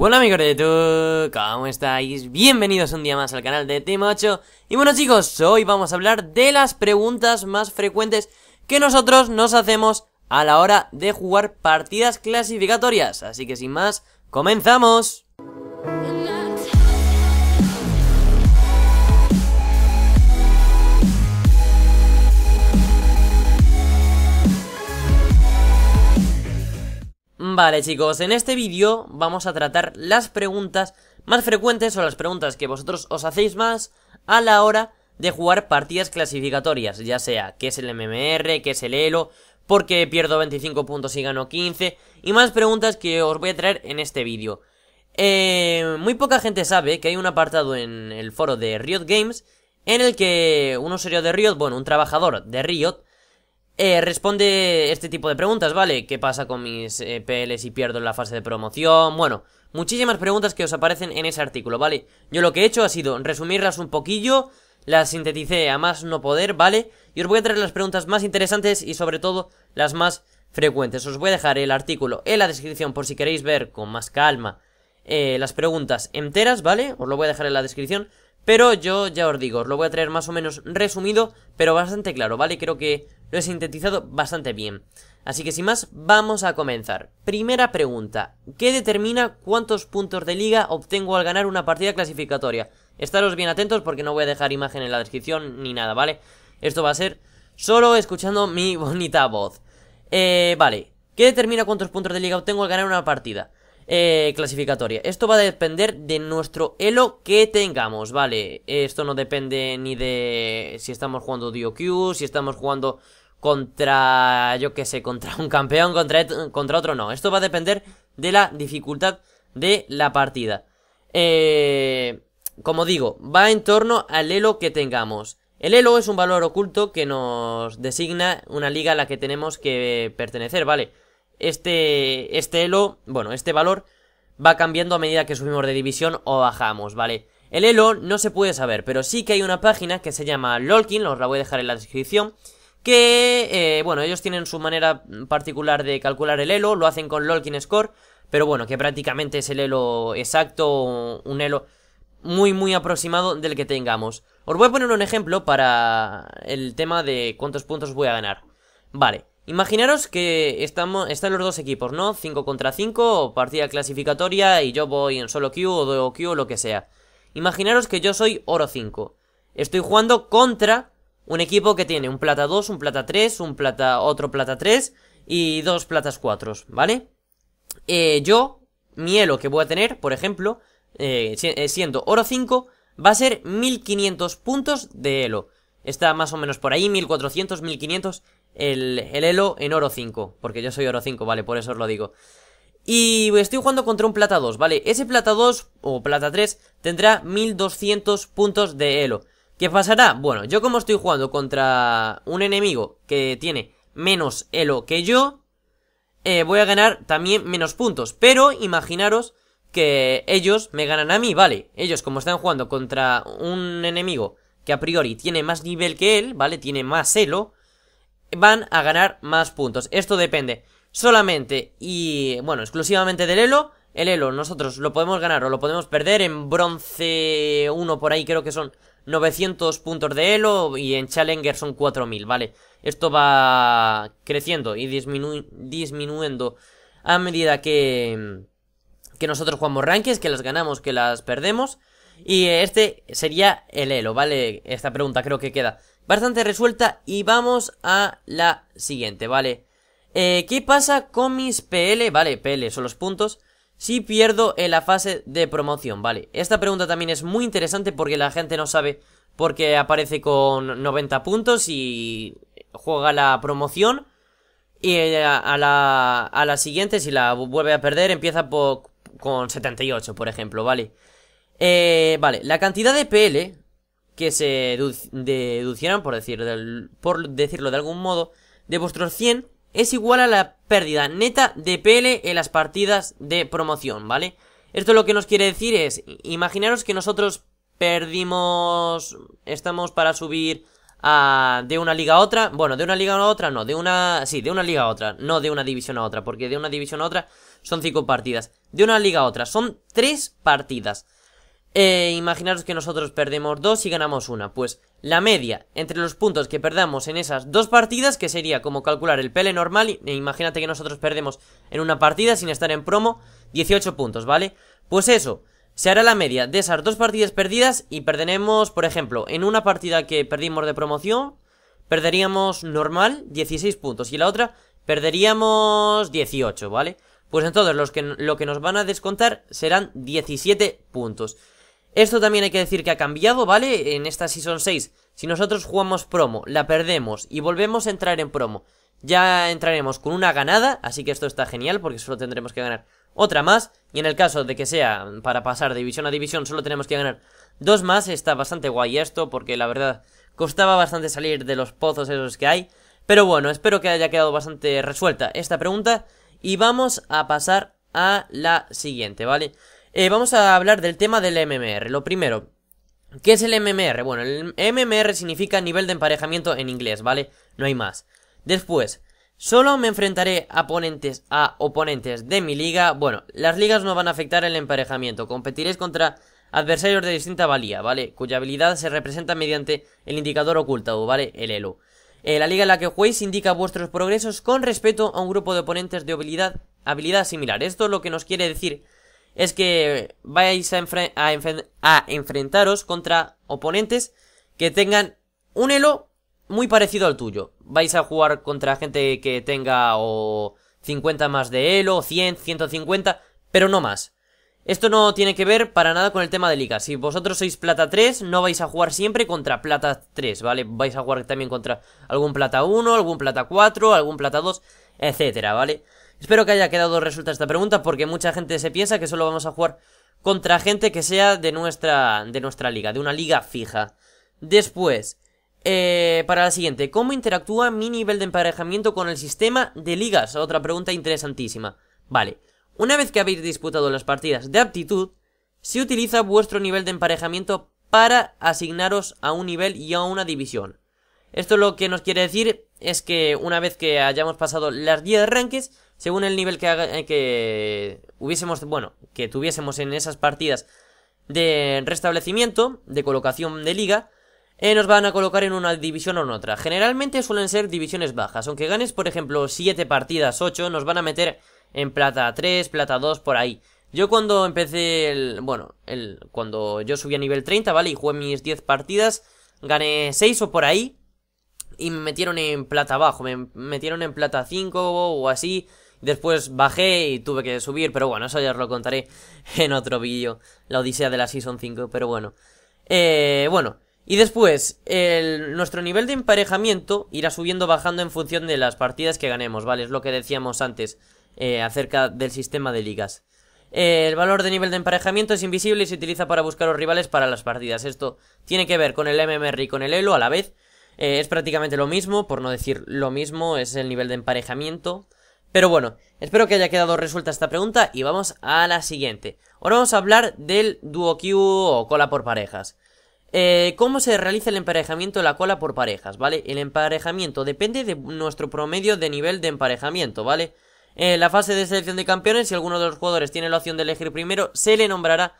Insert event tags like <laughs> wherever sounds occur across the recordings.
Hola amigos de YouTube, ¿cómo estáis? Bienvenidos un día más al canal de Timocho Y bueno chicos, hoy vamos a hablar de las preguntas más frecuentes que nosotros nos hacemos a la hora de jugar partidas clasificatorias Así que sin más, ¡comenzamos! Vale chicos, en este vídeo vamos a tratar las preguntas más frecuentes o las preguntas que vosotros os hacéis más a la hora de jugar partidas clasificatorias, ya sea qué es el MMR, qué es el ELO, por qué pierdo 25 puntos y gano 15 y más preguntas que os voy a traer en este vídeo. Eh, muy poca gente sabe que hay un apartado en el foro de Riot Games en el que un usuario de Riot, bueno, un trabajador de Riot, eh, responde este tipo de preguntas, ¿vale? ¿Qué pasa con mis eh, PLs PL si pierdo en la fase de promoción? Bueno, muchísimas preguntas que os aparecen en ese artículo, ¿vale? Yo lo que he hecho ha sido resumirlas un poquillo, las sinteticé a más no poder, ¿vale? Y os voy a traer las preguntas más interesantes y sobre todo las más frecuentes. Os voy a dejar el artículo en la descripción por si queréis ver con más calma eh, las preguntas enteras, ¿vale? Os lo voy a dejar en la descripción. Pero yo ya os digo, os lo voy a traer más o menos resumido, pero bastante claro, ¿vale? Creo que lo he sintetizado bastante bien. Así que sin más, vamos a comenzar. Primera pregunta, ¿qué determina cuántos puntos de liga obtengo al ganar una partida clasificatoria? Estaros bien atentos porque no voy a dejar imagen en la descripción ni nada, ¿vale? Esto va a ser solo escuchando mi <laughs> bonita voz. Eh, vale, ¿qué determina cuántos puntos de liga obtengo al ganar una partida? eh, clasificatoria. Esto va a depender de nuestro elo que tengamos, ¿vale? Esto no depende ni de si estamos jugando DOQ, si estamos jugando contra, yo qué sé, contra un campeón, contra, contra otro, no. Esto va a depender de la dificultad de la partida. Eh, como digo, va en torno al elo que tengamos. El elo es un valor oculto que nos designa una liga a la que tenemos que pertenecer, ¿vale? vale este, este elo, bueno, este valor va cambiando a medida que subimos de división o bajamos, ¿vale? El elo no se puede saber, pero sí que hay una página que se llama Lolkin, os la voy a dejar en la descripción, que, eh, bueno, ellos tienen su manera particular de calcular el elo, lo hacen con Lolkin Score, pero bueno, que prácticamente es el elo exacto, un elo muy muy aproximado del que tengamos. Os voy a poner un ejemplo para el tema de cuántos puntos voy a ganar. Vale, Imaginaros que estamos, están los dos equipos, ¿no? 5 contra 5, partida clasificatoria y yo voy en solo Q o duo Q o lo que sea. Imaginaros que yo soy oro 5. Estoy jugando contra un equipo que tiene un plata 2, un plata 3, un plata, otro plata 3 y dos platas 4, ¿vale? Eh, yo, mi elo que voy a tener, por ejemplo, eh, eh siendo oro 5, va a ser 1500 puntos de elo. Está más o menos por ahí, 1400, 1500 el, Elo en oro 5, porque yo soy oro 5, vale, por eso os lo digo. Y estoy jugando contra un plata 2, ¿vale? Ese plata 2 o plata 3 tendrá 1200 puntos de elo. ¿Qué pasará? Bueno, yo como estoy jugando contra un enemigo que tiene menos elo que yo, eh, voy a ganar también menos puntos. Pero imaginaros que ellos me ganan a mí, ¿vale? Ellos como están jugando contra un enemigo que a priori tiene más nivel que él, ¿vale? Tiene más elo, van a ganar más puntos. Esto depende solamente y, bueno, exclusivamente del elo. El elo nosotros lo podemos ganar o lo podemos perder en bronce 1 por ahí creo que son 900 puntos de elo y en challenger son 4000, ¿vale? Esto va creciendo y disminuyendo a medida que, que nosotros jugamos rankings, que las ganamos, que las perdemos. Y este sería el elo, ¿vale? Esta pregunta creo que queda bastante resuelta y vamos a la siguiente, ¿vale? Eh, ¿Qué pasa con mis PL? Vale, PL son los puntos. Si pierdo en la fase de promoción, ¿vale? Esta pregunta también es muy interesante porque la gente no sabe por qué aparece con 90 puntos y juega la promoción. Y eh, a la, a la siguiente, si la vuelve a perder, empieza con 78, por ejemplo, ¿vale? Eh, vale, la cantidad de PL que se deducieron, por, decir, por decirlo de algún modo, de vuestros 100 es igual a la pérdida neta de PL en las partidas de promoción, ¿vale? Esto lo que nos quiere decir es, imaginaros que nosotros perdimos, estamos para subir a, de una liga a otra, bueno, de una liga a otra, no, de una, sí, de una liga a otra, no de una división a otra, porque de una división a otra son 5 partidas, de una liga a otra son 3 partidas. Eh, imaginaros que nosotros perdemos dos y ganamos una. Pues la media entre los puntos que perdamos en esas dos partidas, que sería como calcular el pele normal, e imagínate que nosotros perdemos en una partida sin estar en promo, 18 puntos, ¿vale? Pues eso, se hará la media de esas dos partidas perdidas y perderemos, por ejemplo, en una partida que perdimos de promoción, perderíamos normal 16 puntos y la otra perderíamos 18, ¿vale? Pues entonces los que, lo que nos van a descontar serán 17 puntos. Esto también hay que decir que ha cambiado, ¿vale? En esta Season 6, si nosotros jugamos promo, la perdemos y volvemos a entrar en promo, ya entraremos con una ganada, así que esto está genial porque solo tendremos que ganar otra más. Y en el caso de que sea para pasar de división a división, solo tenemos que ganar dos más. Está bastante guay esto porque la verdad costaba bastante salir de los pozos esos que hay. Pero bueno, espero que haya quedado bastante resuelta esta pregunta. Y vamos a pasar a la siguiente, ¿vale? Eh, vamos a hablar del tema del MMR. Lo primero, ¿qué es el MMR? Bueno, el MMR significa nivel de emparejamiento en inglés, ¿vale? No hay más. Después, Solo me enfrentaré a oponentes, a oponentes de mi liga. Bueno, las ligas no van a afectar el emparejamiento. Competiréis contra adversarios de distinta valía, ¿vale? Cuya habilidad se representa mediante el indicador ocultado, ¿vale? El elo. Eh, la liga en la que juguéis indica vuestros progresos con respecto a un grupo de oponentes de habilidad, habilidad similar. Esto es lo que nos quiere decir es que vais a, enfrentaros contra oponentes que tengan un elo muy parecido al tuyo. Vais a jugar contra gente que tenga o 50 más de elo, 100, 150, pero no más. Esto no tiene que ver para nada con el tema de liga. Si vosotros sois plata 3, no vais a jugar siempre contra plata 3, ¿vale? Vais a jugar también contra algún plata 1, algún plata 4, algún plata 2, etcétera, ¿vale? Espero que haya quedado resuelta esta pregunta porque mucha gente se piensa que solo vamos a jugar contra gente que sea de nuestra, de nuestra liga, de una liga fija. Después, eh, para la siguiente, ¿cómo interactúa mi nivel de emparejamiento con el sistema de ligas? Otra pregunta interesantísima. Vale, una vez que habéis disputado las partidas de aptitud, se utiliza vuestro nivel de emparejamiento para asignaros a un nivel y a una división. Esto lo que nos quiere decir es que una vez que hayamos pasado las 10 ranques, según el nivel que, eh, que hubiésemos, bueno, que tuviésemos en esas partidas de restablecimiento, de colocación de liga, eh, nos van a colocar en una división o en otra. Generalmente suelen ser divisiones bajas. Aunque ganes, por ejemplo, 7 partidas, 8, nos van a meter en plata 3, plata 2, por ahí. Yo cuando empecé el... Bueno, el, cuando yo subí a nivel 30, ¿vale? Y jugué mis 10 partidas, gané 6 o por ahí. Y me metieron en plata abajo, me metieron en plata 5 o así. Después bajé y tuve que subir, pero bueno, eso ya os lo contaré <laughs> en otro vídeo, la odisea de la Season 5, pero bueno. Eh, bueno, y después, el, nuestro nivel de emparejamiento irá subiendo bajando en función de las partidas que ganemos, ¿vale? Es lo que decíamos antes eh, acerca del sistema de ligas. Eh, el valor de nivel de emparejamiento es invisible y se utiliza para buscar los rivales para las partidas. Esto tiene que ver con el MMR y con el Elo a la vez. Eh, es prácticamente lo mismo, por no decir lo mismo, es el nivel de emparejamiento. Pero bueno, espero que haya quedado resuelta esta pregunta y vamos a la siguiente. Ahora vamos a hablar del duo queue o cola por parejas. Eh, ¿Cómo se realiza el emparejamiento de la cola por parejas? ¿Vale? El emparejamiento depende de nuestro promedio de nivel de emparejamiento, ¿vale? En eh, la fase de selección de campeones, si alguno de los jugadores tiene la opción de elegir primero, se le nombrará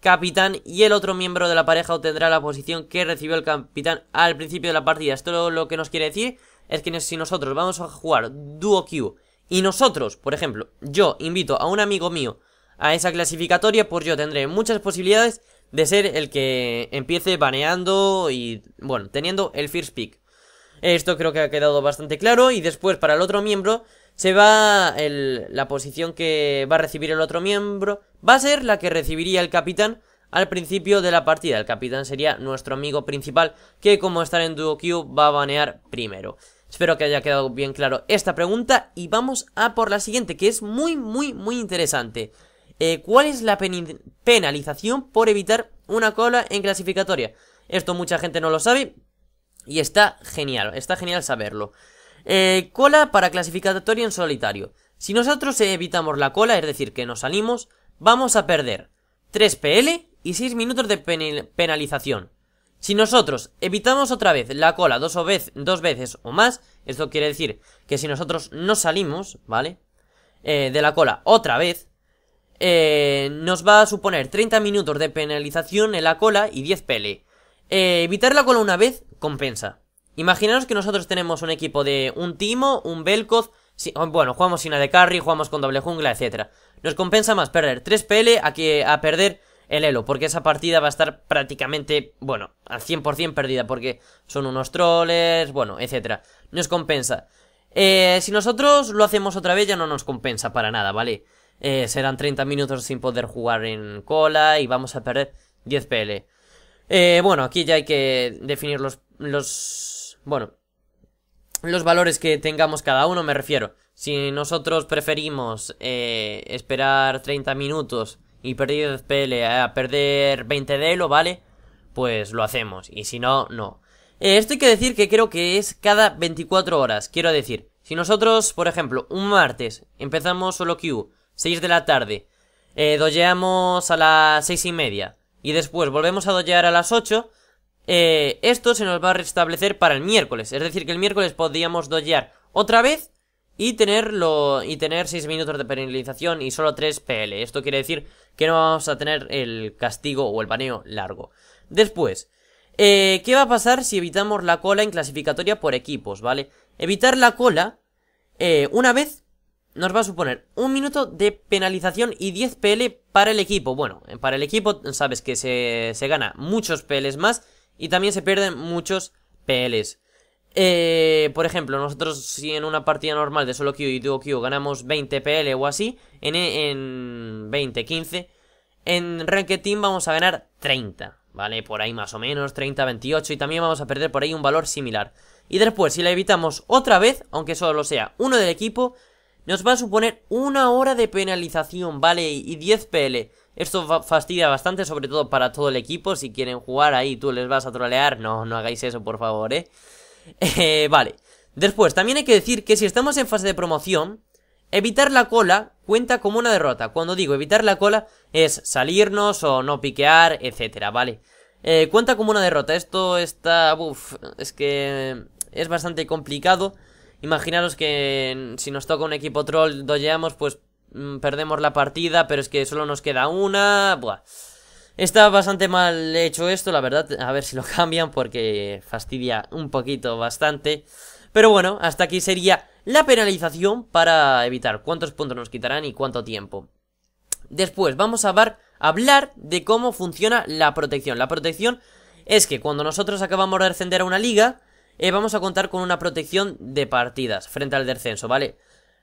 capitán y el otro miembro de la pareja obtendrá la posición que recibió el capitán al principio de la partida. Esto lo, lo que nos quiere decir es que si nosotros vamos a jugar duo queue y nosotros, por ejemplo, yo invito a un amigo mío a esa clasificatoria, pues yo tendré muchas posibilidades de ser el que empiece baneando y, bueno, teniendo el first pick. Esto creo que ha quedado bastante claro y después para el otro miembro se va la posición que va a recibir el otro miembro va a ser la que recibiría el capitán al principio de la partida. El capitán sería nuestro amigo principal que como estar en duo queue va a banear primero. Espero que haya quedado bien claro esta pregunta y vamos a por la siguiente, que es muy, muy, muy interesante. Eh, ¿Cuál es la penalización por evitar una cola en clasificatoria? Esto mucha gente no lo sabe y está genial, está genial saberlo. Eh, cola para clasificatoria en solitario. Si nosotros evitamos la cola, es decir, que nos salimos, vamos a perder 3 PL y 6 minutos de penalización. Si nosotros evitamos otra vez la cola dos, o vez, dos veces o más, esto quiere decir que si nosotros no salimos, ¿vale? Eh, de la cola otra vez, eh, nos va a suponer 30 minutos de penalización en la cola y 10 pele. Eh, evitar la cola una vez compensa. Imaginaros que nosotros tenemos un equipo de un Timo, un Belkoz, oh, bueno, jugamos sin de carry, jugamos con doble jungla, etc. Nos compensa más perder 3 pele a que a perder el elo, porque esa partida va a estar prácticamente, bueno, al 100% perdida, porque son unos trolls bueno, etcétera. Nos compensa. Eh, si nosotros lo hacemos otra vez ya no nos compensa para nada, ¿vale? Eh, serán 30 minutos sin poder jugar en cola y vamos a perder 10 PL. Eh, bueno, aquí ya hay que definir los, los... Bueno, los valores que tengamos cada uno, me refiero. Si nosotros preferimos eh, esperar 30 minutos y perdido a perder 20 de elo, ¿vale? Pues lo hacemos, y si no, no. Eh, esto hay que decir que creo que es cada 24 horas, quiero decir. Si nosotros, por ejemplo, un martes empezamos solo Q, 6 de la tarde, eh, a las 6 y media, y después volvemos a dollear a las 8, eh, esto se nos va a restablecer para el miércoles. Es decir, que el miércoles podríamos dollear otra vez y tener, y tener 6 minutos de penalización y solo 3 PL. Esto quiere decir que no vamos a tener el castigo o el baneo largo. Después, eh, ¿qué va a pasar si evitamos la cola en clasificatoria por equipos, vale? Evitar la cola, eh, una vez, nos va a suponer un minuto de penalización y 10 PL para el equipo. Bueno, eh, para el equipo sabes que se, se gana muchos PLs más y también se pierden muchos PLs. Eh, por ejemplo, nosotros si en una partida normal de solo Q y duo Q ganamos 20 PL o así, en, en 20, 15, en Ranked Team vamos a ganar 30, ¿vale? Por ahí más o menos, 30, 28 y también vamos a perder por ahí un valor similar. Y después, si la evitamos otra vez, aunque solo sea uno del equipo, nos va a suponer una hora de penalización, ¿vale? Y 10 PL. Esto fastidia bastante, sobre todo para todo el equipo. Si quieren jugar ahí, tú les vas a trolear. No, no hagáis eso, por favor, ¿eh? Eh, vale. Después, también hay que decir que si estamos en fase de promoción, evitar la cola cuenta como una derrota. Cuando digo evitar la cola es salirnos o no piquear, etcétera, ¿vale? Eh, cuenta como una derrota. Esto está... uff, es que es bastante complicado. Imaginaros que si nos toca un equipo troll, dolleamos, pues mm, perdemos la partida, pero es que solo nos queda una... Buah. Está bastante mal hecho esto, la verdad. A ver si lo <laughs> cambian porque fastidia un poquito bastante. Pero bueno, hasta aquí sería la penalización para evitar cuántos puntos nos quitarán y cuánto tiempo. Después vamos a hablar, de cómo funciona la protección. La protección es que cuando nosotros acabamos de ascender a una liga, eh, vamos a contar con una protección de partidas frente al descenso, ¿vale?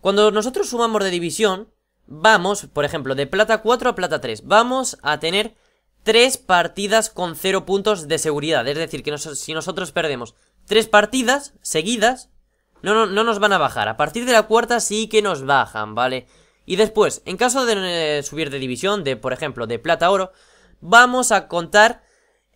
Cuando nosotros sumamos de división, vamos, por ejemplo, de plata 4 a plata 3, vamos a tener tres partidas con cero puntos de seguridad. Es decir, que si nosotros perdemos tres partidas seguidas, no, no, nos van a bajar. A partir de la cuarta sí que nos bajan, ¿vale? Y después, en caso de eh, subir de división, de por ejemplo, de plata a oro, vamos a contar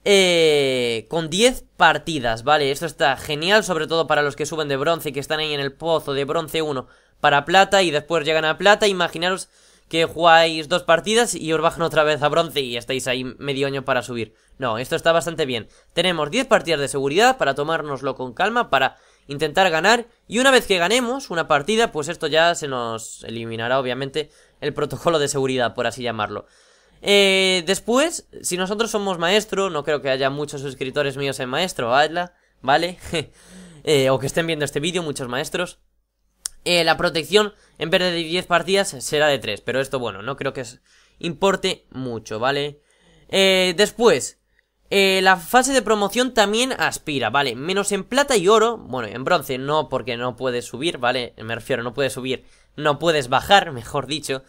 eh, con diez partidas, ¿vale? Esto está genial, sobre todo para los que suben de bronce, y que están ahí en el pozo de bronce 1 para plata y después llegan a plata. Imaginaros que jugáis dos partidas y os bajan otra vez a bronce y estáis ahí medio año para subir. No, esto está bastante bien. Tenemos 10 partidas de seguridad para tomárnoslo con calma, para intentar ganar. Y una vez que ganemos una partida, pues esto ya se nos eliminará, obviamente, el protocolo de seguridad, por así llamarlo. Eh, después, si nosotros somos maestro, no creo que haya muchos suscriptores míos en maestro, ¿vale? ¿Vale? <laughs> Eh, o que estén viendo este vídeo, muchos maestros. Eh, la protección, en vez de 10 partidas, será de 3. Pero esto, bueno, no creo que importe mucho, ¿vale? Eh, después, eh, la fase de promoción también aspira, ¿vale? Menos en plata y oro, bueno, en bronce no, porque no puedes subir, ¿vale? Me refiero, no puedes subir, no puedes bajar, <laughs> mejor dicho.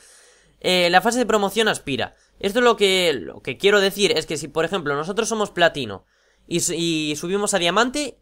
la fase de promoción aspira. Esto es lo que, lo que quiero decir, es que si, por ejemplo, nosotros somos platino y, y subimos a diamante,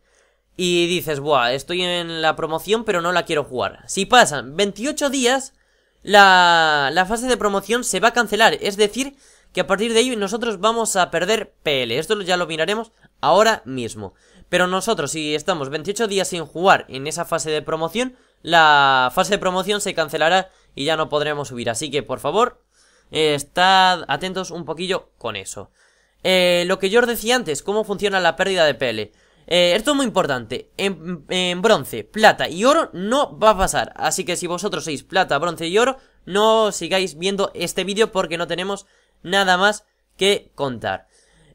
y dices, buah, estoy en la promoción pero no la quiero jugar. Si pasan 28 días, la, fase de promoción se va a cancelar, es decir, que a partir de ahí nosotros vamos a perder PL. Esto ya lo miraremos ahora mismo. Pero nosotros, si estamos 28 días sin jugar en esa fase de promoción, la fase de promoción se cancelará y ya no podremos subir. Así que, por favor, estad atentos un poquillo con eso. Eh, lo que yo os decía antes, cómo funciona la pérdida de PL. Eh, esto es muy importante. En, bronce, plata y oro no va a pasar. Así que si vosotros sois plata, bronce y oro, no sigáis viendo este vídeo porque no tenemos nada más que contar.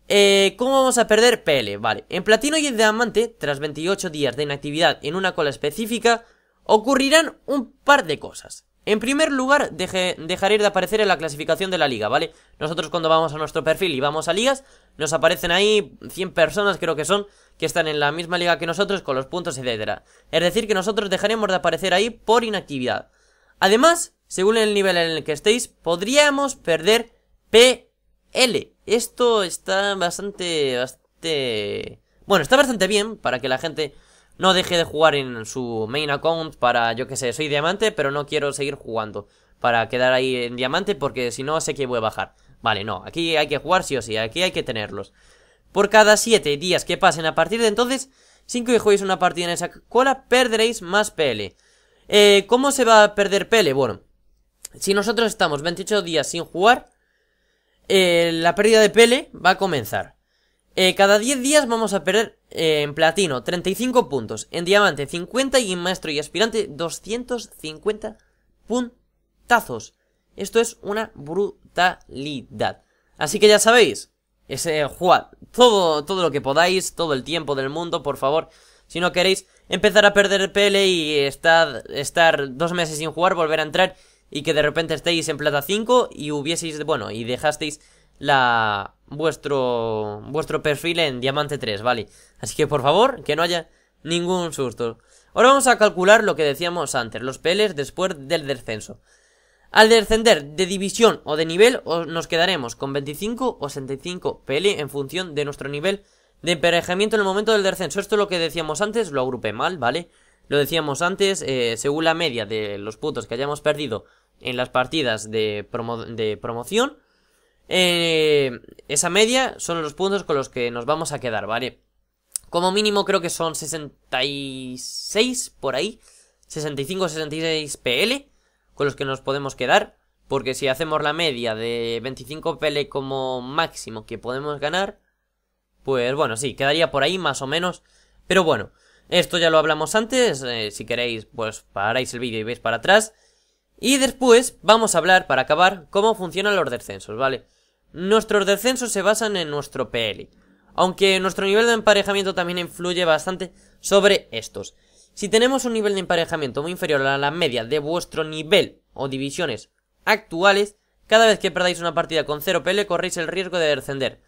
Eh, ¿Cómo vamos a perder PL? Vale, en platino y en diamante, tras 28 días de inactividad en una cola específica, ocurrirán un par de cosas. En primer lugar, dejaré de aparecer en la clasificación de la liga, ¿vale? Nosotros cuando vamos a nuestro perfil y vamos a ligas, nos aparecen ahí 100 personas, creo que son, que están en la misma liga que nosotros con los puntos, etc. Es decir, que nosotros dejaremos de aparecer ahí por inactividad. Además, según el nivel en el que estéis, podríamos perder PL. Esto está bastante, bastante... Bueno, está bastante bien para que la gente no deje de jugar en su main account para, yo que sé, soy diamante, pero no quiero seguir jugando para quedar ahí en diamante porque si no sé que voy a bajar. Vale, no, aquí hay que jugar sí o sí, aquí hay que tenerlos. Por cada 7 días que pasen a partir de entonces, 5 y juguéis una partida en esa cola, perderéis más PL. Eh, ¿Cómo se va a perder PL? Bueno, si nosotros estamos 28 días sin jugar, eh, la pérdida de PL va a comenzar. Eh, cada 10 días vamos a perder en platino 35 puntos, en diamante 50 y en maestro y aspirante 250 puntazos. Esto es una brutalidad. Así que ya sabéis, ese jugar todo, todo lo que podáis, todo el tiempo del mundo, por favor. Si no queréis empezar a perder pele y estar, estar dos meses sin jugar, volver a entrar y que de repente estéis en plata 5 y hubieseis, bueno, y dejasteis la vuestro vuestro perfil en diamante 3, ¿vale? Así que por favor, que no haya ningún susto. Ahora vamos a calcular lo que decíamos antes, los peles después del descenso. Al descender de división o de nivel nos quedaremos con 25 o 65 PL en función de nuestro nivel de emparejamiento en el momento del descenso. Esto es lo que decíamos antes, lo agrupé mal, ¿vale? Lo decíamos antes, eh, según la media de los puntos que hayamos perdido en las partidas de, promoción, eh, esa media son los puntos con los que nos vamos a quedar, ¿vale? Como mínimo creo que son 66 por ahí, 65 o 66 PL con los que nos podemos quedar, porque si hacemos la media de 25 PL como máximo que podemos ganar, pues bueno, sí, quedaría por ahí más o menos, pero bueno, esto ya lo hablamos antes, eh, si queréis pues paráis el vídeo y veis para atrás, y después vamos a hablar, para acabar, cómo funcionan los descensos, ¿vale? Nuestros descensos se basan en nuestro PL, aunque nuestro nivel de emparejamiento también influye bastante sobre estos. Si tenemos un nivel de emparejamiento muy inferior a la media de vuestro nivel o divisiones actuales, cada vez que perdáis una partida con 0 PL corréis el riesgo de descender.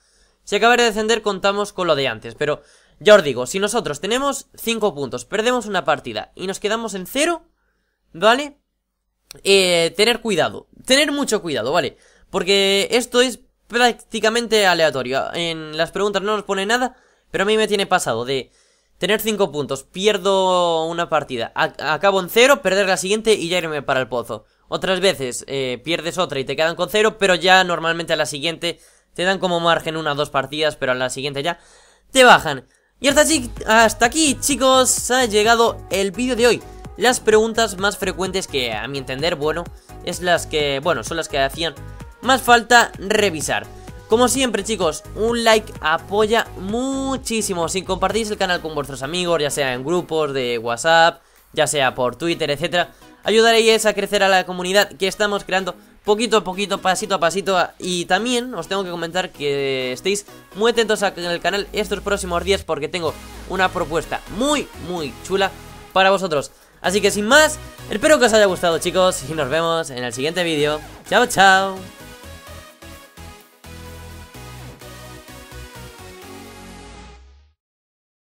Si acabáis de descender contamos con lo de antes, pero ya os digo, si nosotros tenemos 5 puntos, perdemos una partida y nos quedamos en 0, ¿vale? Eh, tener cuidado, tener mucho cuidado, ¿vale? Porque esto es prácticamente aleatorio. En las preguntas no nos pone nada, pero a mí me tiene pasado de... Tener 5 puntos, pierdo una partida, acabo en 0, perder la siguiente y ya irme para el pozo. Otras veces eh, pierdes otra y te quedan con 0, pero ya normalmente a la siguiente te dan como margen una o dos partidas, pero a la siguiente ya te bajan. Y hasta, hasta aquí chicos ha llegado el vídeo de hoy. Las preguntas más frecuentes que a mi entender, bueno, es las que, bueno, son las que hacían más falta revisar. Como siempre chicos, un like apoya muchísimo Si compartís el canal con vuestros amigos, ya sea en grupos de WhatsApp Ya sea por Twitter, etcétera Ayudaréis a crecer a la comunidad que estamos creando poquito a poquito, pasito a pasito Y también os tengo que comentar que estéis muy atentos en el canal estos próximos días Porque tengo una propuesta muy, muy chula para vosotros Así que sin más, espero que os haya gustado chicos Y nos vemos en el siguiente vídeo Chao, chao